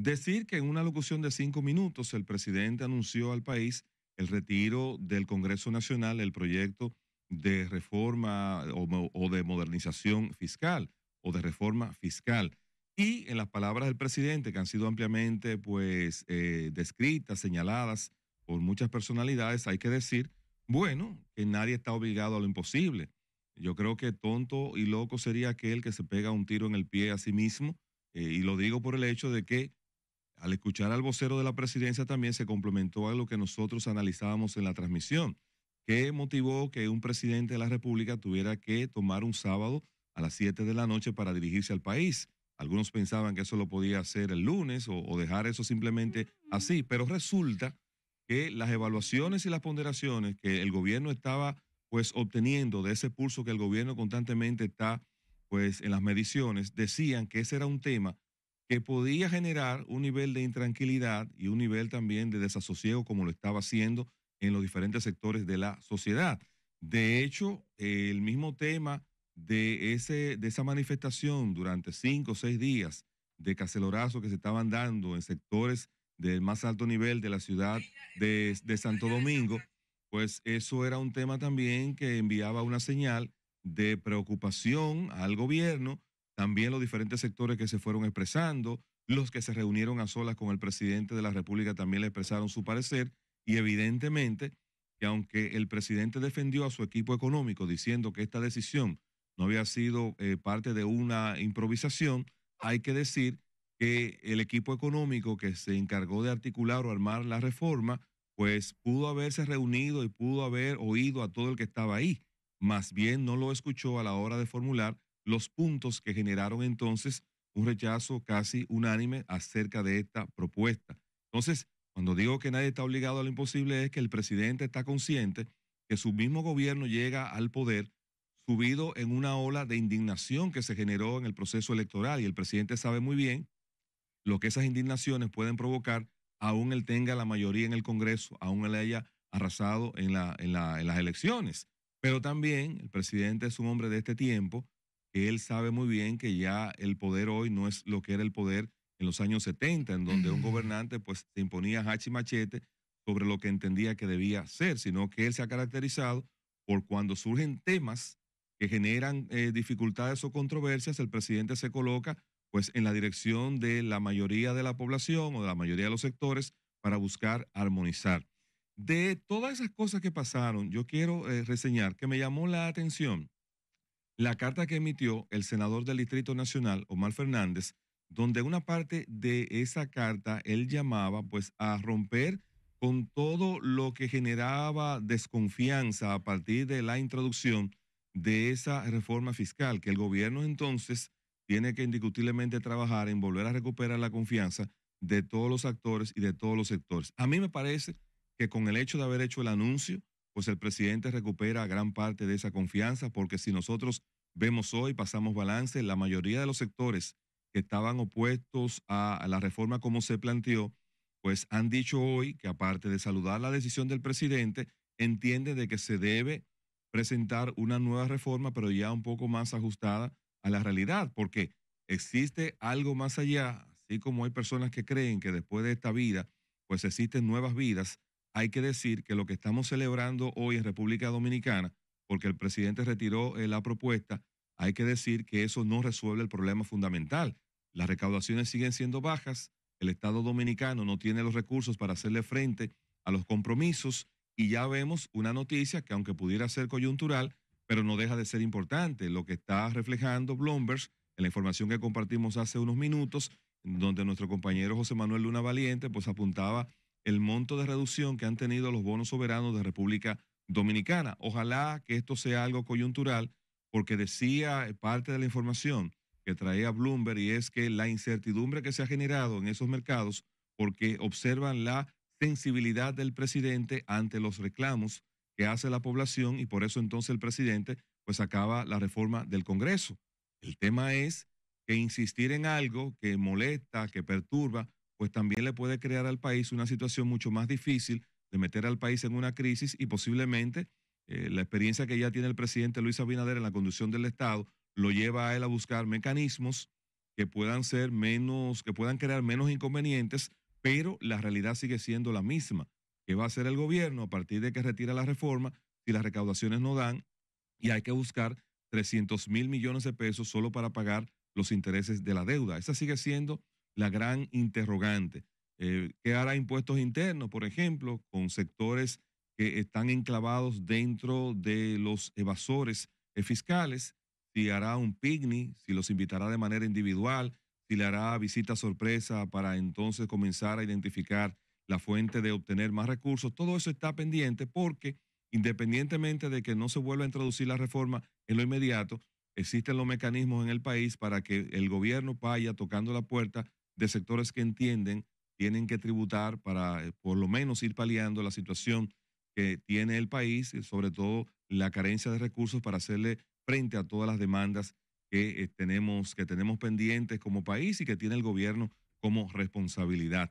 Decir que en una locución de cinco minutos el presidente anunció al país el retiro del Congreso Nacional el proyecto de reforma o, de modernización fiscal o de reforma fiscal. Y en las palabras del presidente, que han sido ampliamente pues, eh, descritas, señaladas por muchas personalidades, hay que decir, bueno, que nadie está obligado a lo imposible. Yo creo que tonto y loco sería aquel que se pega un tiro en el pie a sí mismo, eh, y lo digo por el hecho de que al escuchar al vocero de la presidencia también se complementó a lo que nosotros analizábamos en la transmisión, que motivó que un presidente de la República tuviera que tomar un sábado a las 7 de la noche para dirigirse al país. Algunos pensaban que eso lo podía hacer el lunes o, dejar eso simplemente mm. así, pero resulta que las evaluaciones y las ponderaciones que el gobierno estaba pues obteniendo de ese pulso que el gobierno constantemente está pues en las mediciones, decían que ese era un tema que podía generar un nivel de intranquilidad y un nivel también de desasosiego como lo estaba haciendo en los diferentes sectores de la sociedad. De hecho, el mismo tema de, ese, de esa manifestación durante cinco o seis días de cacelorazo que se estaban dando en sectores del más alto nivel de la ciudad de Santo Domingo, pues eso era un tema también que enviaba una señal de preocupación al gobierno también los diferentes sectores que se fueron expresando, los que se reunieron a solas con el presidente de la República también le expresaron su parecer y evidentemente que aunque el presidente defendió a su equipo económico diciendo que esta decisión no había sido eh, parte de una improvisación, hay que decir que el equipo económico que se encargó de articular o armar la reforma, pues pudo haberse reunido y pudo haber oído a todo el que estaba ahí, más bien no lo escuchó a la hora de formular los puntos que generaron entonces un rechazo casi unánime acerca de esta propuesta. Entonces, cuando digo que nadie está obligado a lo imposible es que el presidente está consciente que su mismo gobierno llega al poder subido en una ola de indignación que se generó en el proceso electoral y el presidente sabe muy bien lo que esas indignaciones pueden provocar, aún él tenga la mayoría en el Congreso, aún él haya arrasado en, en las elecciones. Pero también el presidente es un hombre de este tiempo él sabe muy bien que ya el poder hoy no es lo que era el poder en los años 70, en donde un gobernante pues se imponía hachi machete sobre lo que entendía que debía ser, sino que él se ha caracterizado por cuando surgen temas que generan eh, dificultades o controversias, el presidente se coloca pues en la dirección de la mayoría de la población o de la mayoría de los sectores para buscar armonizar. De todas esas cosas que pasaron, yo quiero eh, reseñar que me llamó la atención la carta que emitió el senador del Distrito Nacional, Omar Fernández, donde una parte de esa carta él llamaba pues a romper con todo lo que generaba desconfianza a partir de la introducción de esa reforma fiscal, que el gobierno entonces tiene que indiscutiblemente trabajar en volver a recuperar la confianza de todos los actores y de todos los sectores. A mí me parece que con el hecho de haber hecho el anuncio pues, el presidente recupera gran parte de esa confianza, porque si nosotros vemos hoy, pasamos balance, la mayoría de los sectores que estaban opuestos a la reforma como se planteó, pues han dicho hoy que aparte de saludar la decisión del presidente, entiende de que se debe presentar una nueva reforma, pero ya un poco más ajustada a la realidad, porque existe algo más allá, así como hay personas que creen que después de esta vida, pues existen nuevas vidas, hay que decir que lo que estamos celebrando hoy en República Dominicana, porque el presidente retiró eh, la propuesta, hay que decir que eso no resuelve el problema fundamental. Las recaudaciones siguen siendo bajas, el Estado dominicano no tiene los recursos para hacerle frente a los compromisos y ya vemos una noticia que aunque pudiera ser coyuntural, pero no deja de ser importante, lo que está reflejando Bloomberg en la información que compartimos hace unos minutos, donde nuestro compañero José Manuel Luna Valiente pues apuntaba el monto de reducción que han tenido los bonos soberanos de República Dominicana. Ojalá que esto sea algo coyuntural, porque decía eh, parte de la información que traía Bloomberg y es que la incertidumbre que se ha generado en esos mercados, porque observan la sensibilidad del presidente ante los reclamos que hace la población y por eso entonces el presidente pues acaba la reforma del Congreso. El tema es que insistir en algo que molesta, que perturba, pues también le puede crear al país una situación mucho más difícil de meter al país en una crisis y posiblemente eh, la experiencia que ya tiene el presidente Luis Abinader en la conducción del Estado lo lleva a él a buscar mecanismos que puedan ser menos, que puedan crear menos inconvenientes, pero la realidad sigue siendo la misma. ¿Qué va a hacer el gobierno a partir de que retira la reforma si las recaudaciones no dan y hay que buscar 300 mil millones de pesos solo para pagar los intereses de la deuda? Esa sigue siendo la gran interrogante. Eh, ¿Qué hará impuestos internos, por ejemplo, con sectores que están enclavados dentro de los evasores eh, fiscales? Si hará un picnic, si los invitará de manera individual, si le hará visita sorpresa para entonces comenzar a identificar la fuente de obtener más recursos. Todo eso está pendiente porque independientemente de que no se vuelva a introducir la reforma en lo inmediato, existen los mecanismos en el país para que el gobierno vaya tocando la puerta de sectores que entienden tienen que tributar para eh, por lo menos ir paliando la situación que tiene el país, eh, sobre todo la carencia de recursos para hacerle frente a todas las demandas que, eh, tenemos, que tenemos pendientes como país y que tiene el gobierno como responsabilidad.